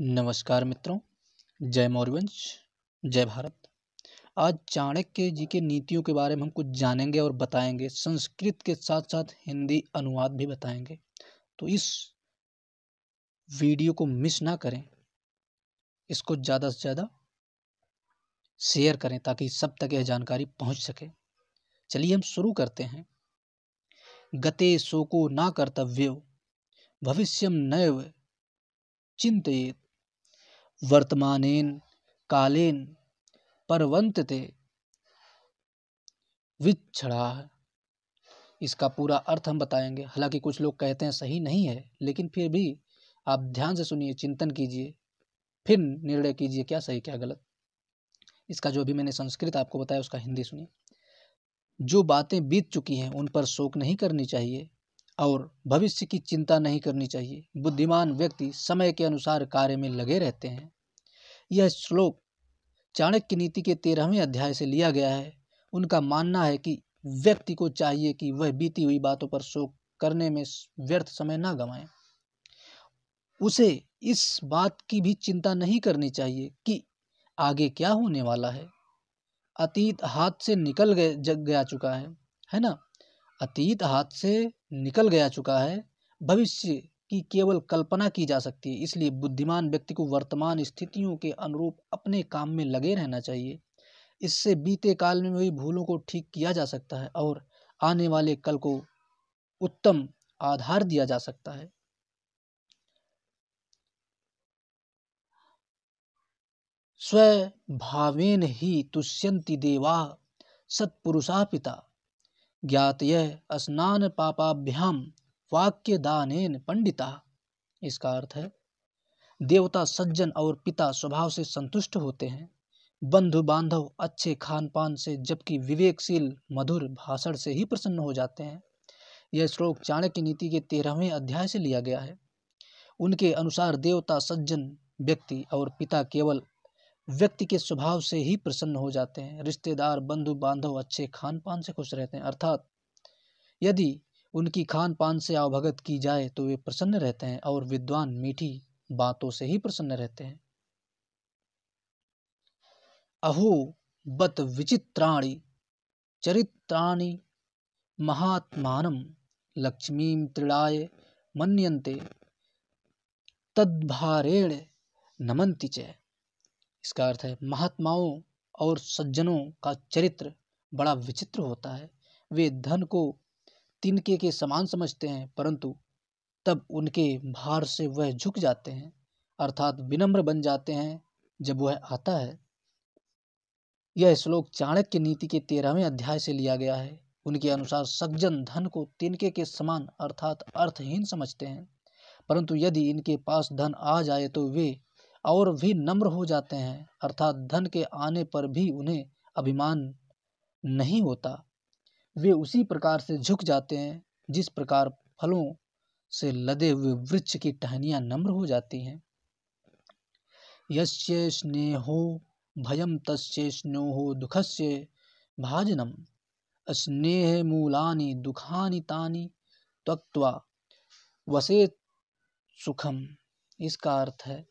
नमस्कार मित्रों जय मौर्यवंश जय भारत आज चाणक्य जी के नीतियों के बारे में हम कुछ जानेंगे और बताएंगे संस्कृत के साथ साथ हिंदी अनुवाद भी बताएंगे तो इस वीडियो को मिस ना करें इसको ज़्यादा से ज़्यादा शेयर करें ताकि सब तक यह जानकारी पहुंच सके चलिए हम शुरू करते हैं गते शोको ना कर्तव्य भविष्यम नैव चिंतित वर्तमानेन कालेन परवन्त्यते विच्छड़ा इसका पूरा अर्थ हम बताएंगे हालांकि कुछ लोग कहते हैं सही नहीं है लेकिन फिर भी आप ध्यान से सुनिए चिंतन कीजिए फिर निर्णय कीजिए क्या सही क्या गलत इसका जो भी मैंने संस्कृत आपको बताया उसका हिंदी सुनिए जो बातें बीत चुकी हैं उन पर शोक नहीं करनी चाहिए और भविष्य की चिंता नहीं करनी चाहिए बुद्धिमान व्यक्ति समय के अनुसार कार्य में लगे रहते हैं यह श्लोक चाणक्य नीति के तेरहवें अध्याय से लिया गया है उनका मानना है कि व्यक्ति को चाहिए कि वह बीती हुई बातों पर शोक करने में व्यर्थ समय ना गंवाए उसे इस बात की भी चिंता नहीं करनी चाहिए कि आगे क्या होने वाला है अतीत हाथ से निकल गए गया चुका है है ना अतीत हाथ से निकल गया चुका है भविष्य की केवल कल्पना की जा सकती है इसलिए बुद्धिमान व्यक्ति को वर्तमान स्थितियों के अनुरूप अपने काम में लगे रहना चाहिए इससे बीते काल में हुई भूलों को ठीक किया जा सकता है और आने वाले कल को उत्तम आधार दिया जा सकता है स्वभावेन ही तुष्यंति देवा सत्पुरुषा पिता ज्ञातय स्नान पापाभ्याम वाक्य दानेन पंडिता इसका अर्थ है देवता सज्जन और पिता स्वभाव से संतुष्ट होते हैं बंधु बांधव अच्छे खान पान से जबकि विवेकशील मधुर भाषण से ही प्रसन्न हो जाते हैं यह श्लोक चाणक्य नीति के तेरहवें अध्याय से लिया गया है उनके अनुसार देवता सज्जन व्यक्ति और पिता केवल व्यक्ति के स्वभाव से ही प्रसन्न हो जाते हैं रिश्तेदार बंधु बांधव अच्छे खान पान से खुश रहते हैं अर्थात यदि उनकी खान पान से अवभगत की जाए तो वे प्रसन्न रहते हैं और विद्वान मीठी बातों से ही प्रसन्न रहते हैं अहो बत विचित्राणी चरित्राणी महात्मान लक्ष्मी त्रिडाय मनंते तद्भारेण नमंति च इसका अर्थ है महात्माओं और सज्जनों का चरित्र बड़ा विचित्र होता है वे धन को तिनके के समान समझते हैं परंतु तब उनके भार से वह झुक जाते हैं अर्थात विनम्र बन जाते हैं जब वह आता है यह श्लोक चाणक्य नीति के तेरहवें अध्याय से लिया गया है उनके अनुसार सज्जन धन को तिनके के समान अर्थात अर्थहीन समझते हैं परंतु यदि इनके पास धन आ जाए तो वे और भी नम्र हो जाते हैं अर्थात धन के आने पर भी उन्हें अभिमान नहीं होता वे उसी प्रकार से झुक जाते हैं जिस प्रकार फलों से लदे हुए वृक्ष की टहनिया नम्र हो जाती हैं यस्य स्नेहो भयम तस्य स्नेहो दुखस्य भाजनम स्नेह मूलानी दुखानी तानी त्यक्वा वसे सुखम इसका अर्थ है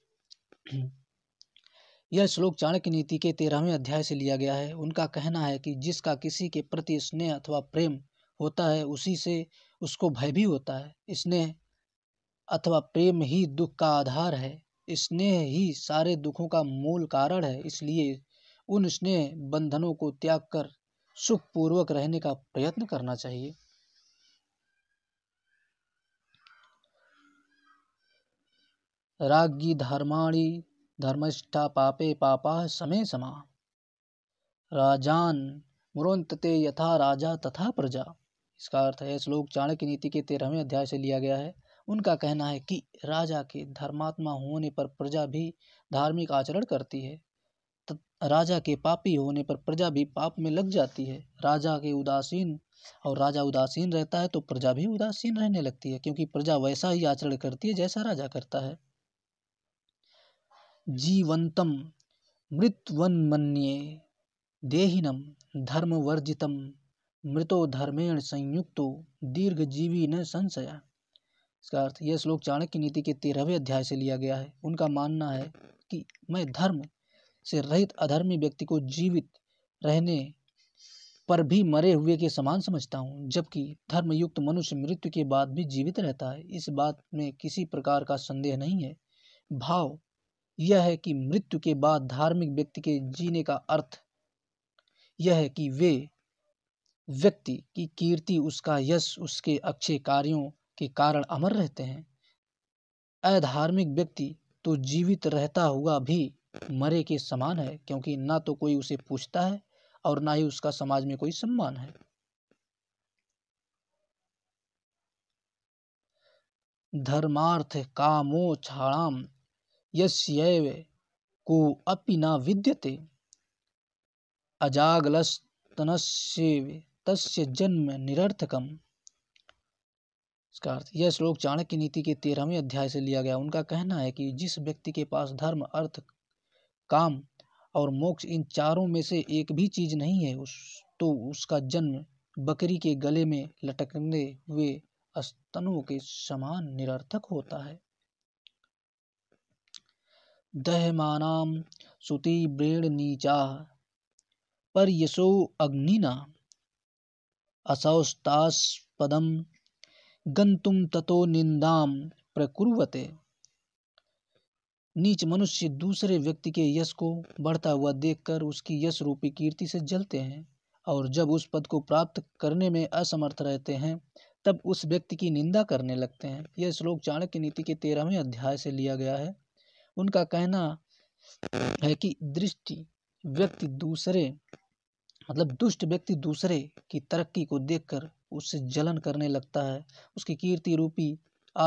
यह श्लोक चाणक्य नीति के तेरहवें अध्याय से लिया गया है उनका कहना है कि जिसका किसी के प्रति स्नेह अथवा प्रेम होता है उसी से उसको भय भी होता है स्नेह अथवा प्रेम ही दुख का आधार है स्नेह ही सारे दुखों का मूल कारण है इसलिए उन स्नेह बंधनों को त्याग कर सुखपूर्वक रहने का प्रयत्न करना चाहिए राज्ञी धर्माणि धर्मिष्ठा पापे पापा समे समा राजान मुरोन्ते यथा राजा तथा प्रजा इसका अर्थ है श्लोक चाणक्य नीति के तेरहवें अध्याय से लिया गया है उनका कहना है कि राजा के धर्मात्मा होने पर प्रजा भी धार्मिक आचरण करती है राजा के पापी होने पर प्रजा भी पाप में लग जाती है राजा के उदासीन और राजा उदासीन रहता है तो प्रजा भी उदासीन रहने लगती है क्योंकि प्रजा वैसा ही आचरण करती है जैसा राजा करता है जीवन्तं मृतवन्मन्ये देहिनं धर्मवर्जितम मृतो धर्मेण संयुक्तो दीर्घजीवी न संशया इसका अर्थ यह श्लोक चाणक्य नीति के तेरहवें अध्याय से लिया गया है उनका मानना है कि मैं धर्म से रहित अधर्मी व्यक्ति को जीवित रहने पर भी मरे हुए के समान समझता हूँ जबकि धर्मयुक्त मनुष्य मृत्यु के बाद भी जीवित रहता है इस बात में किसी प्रकार का संदेह नहीं है भाव यह है कि मृत्यु के बाद धार्मिक व्यक्ति के जीने का अर्थ यह है कि वे व्यक्ति की कीर्ति उसका यश उसके अच्छे कार्यों के कारण अमर रहते हैं अधार्मिक व्यक्ति तो जीवित रहता हुआ भी मरे के समान है क्योंकि ना तो कोई उसे पूछता है और ना ही उसका समाज में कोई सम्मान है धर्मार्थ कामो छाणाम यस्यैव अपि न विद्यते अजागलस्तनस्यैव तस्य जन्म निरर्थकम इसका अर्थ यह श्लोक चाणक्य नीति के तेरहवें अध्याय से लिया गया उनका कहना है कि जिस व्यक्ति के पास धर्म अर्थ काम और मोक्ष इन चारों में से एक भी चीज नहीं है उस तो उसका जन्म बकरी के गले में लटकने हुए स्तनों के समान निरर्थक होता है नीचा पर यशो अग्निना असौस्तास्पदं गन्तुं ततो निन्दां प्रकुर्वते नीच मनुष्य दूसरे व्यक्ति के यश को बढ़ता हुआ देखकर उसकी यश रूपी कीर्ति से जलते हैं और जब उस पद को प्राप्त करने में असमर्थ रहते हैं तब उस व्यक्ति की निंदा करने लगते हैं यह श्लोक चाणक्य नीति के तेरहवें अध्याय से लिया गया है उनका कहना है कि दृष्टि व्यक्ति दूसरे मतलब दुष्ट व्यक्ति दूसरे की तरक्की को देखकर उससे जलन करने लगता है उसकी कीर्ति रूपी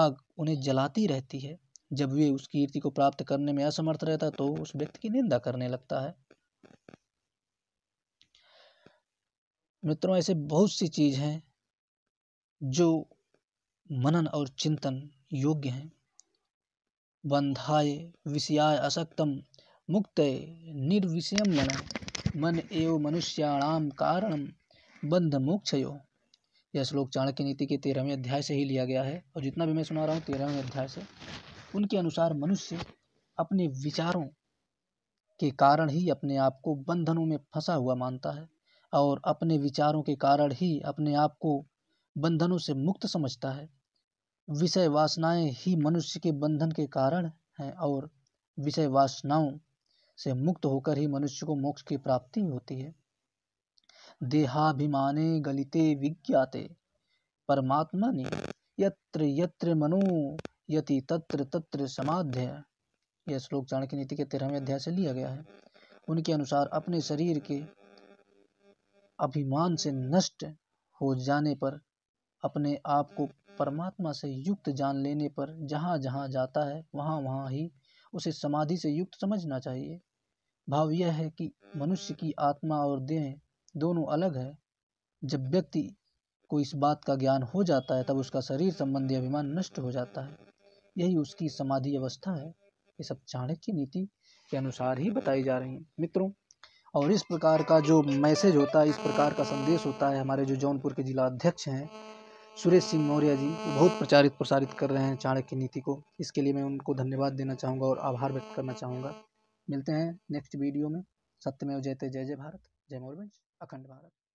आग उन्हें जलाती रहती है जब वे उस कीर्ति को प्राप्त करने में असमर्थ रहता तो उस व्यक्ति की निंदा करने लगता है मित्रों ऐसे बहुत सी चीज हैं जो मनन और चिंतन योग्य हैं बंधाए विषयाय असक्तम मुक्त निर्विषय मन मन एव मनुष्याणाम कारण बंध मोक्ष यह श्लोक चाणक्य नीति के तेरहवें अध्याय से ही लिया गया है और जितना भी मैं सुना रहा हूँ तेरहवें अध्याय से उनके अनुसार मनुष्य अपने विचारों के कारण ही अपने आप को बंधनों में फंसा हुआ मानता है और अपने विचारों के कारण ही अपने आप को बंधनों से मुक्त समझता है विषय वासनाएं ही मनुष्य के बंधन के कारण हैं और विषय वासनाओं से मुक्त होकर ही मनुष्य को मोक्ष की प्राप्ति होती है देहाभिमाने गलिते विज्ञाते ने यत्र यत्र मनो यति तत्र तत्र समाध्य यह श्लोक चाणक्य नीति के तेरहवें अध्याय से लिया गया है उनके अनुसार अपने शरीर के अभिमान से नष्ट हो जाने पर अपने आप को परमात्मा से युक्त जान लेने पर जहाँ जहाँ जाता है वहाँ वहाँ ही उसे समाधि से युक्त समझना चाहिए भाव यह है कि मनुष्य की आत्मा और देह दोनों अलग है जब व्यक्ति को इस बात का ज्ञान हो जाता है तब उसका शरीर संबंधी अभिमान नष्ट हो जाता है यही उसकी समाधि अवस्था है ये सब चाणक्य नीति के अनुसार ही बताई जा रही है मित्रों और इस प्रकार का जो मैसेज होता है इस प्रकार का संदेश होता है हमारे जो जौनपुर के जिला अध्यक्ष हैं सुरेश सिंह मौर्य जी बहुत प्रचारित प्रसारित कर रहे हैं चाणक्य नीति को इसके लिए मैं उनको धन्यवाद देना चाहूँगा और आभार व्यक्त करना चाहूँगा मिलते हैं नेक्स्ट वीडियो में सत्यमेव जयते जय जय भारत जय मोरवेंज अखंड भारत